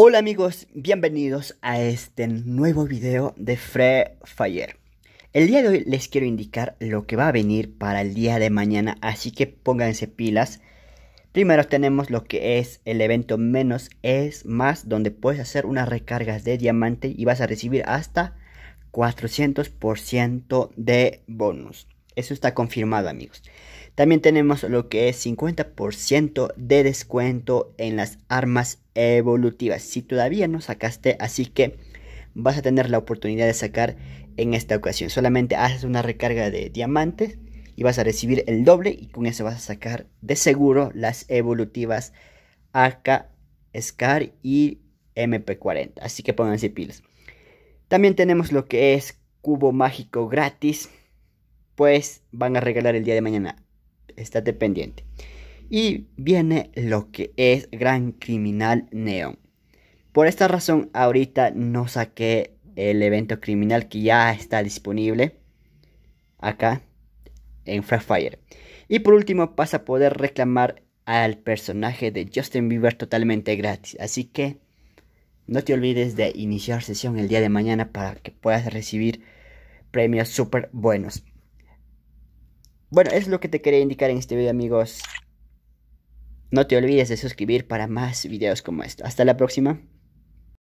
Hola amigos, bienvenidos a este nuevo video de Free Fire. El día de hoy les quiero indicar lo que va a venir para el día de mañana, así que pónganse pilas. Primero tenemos lo que es el evento menos es más, donde puedes hacer unas recargas de diamante y vas a recibir hasta 400% de bonus. Eso está confirmado amigos. También tenemos lo que es 50% de descuento en las armas evolutivas. Si todavía no sacaste, así que vas a tener la oportunidad de sacar en esta ocasión. Solamente haces una recarga de diamantes y vas a recibir el doble y con eso vas a sacar de seguro las evolutivas AK, SCAR y MP40. Así que pónganse pilas. También tenemos lo que es cubo mágico gratis. Pues van a regalar el día de mañana estate dependiente... Y viene lo que es Gran Criminal Neon. Por esta razón ahorita no saqué el evento criminal que ya está disponible acá en Free Fire. Y por último vas a poder reclamar al personaje de Justin Bieber totalmente gratis. Así que no te olvides de iniciar sesión el día de mañana para que puedas recibir premios súper buenos. Bueno, es lo que te quería indicar en este video, amigos. No te olvides de suscribir para más videos como este. Hasta la próxima.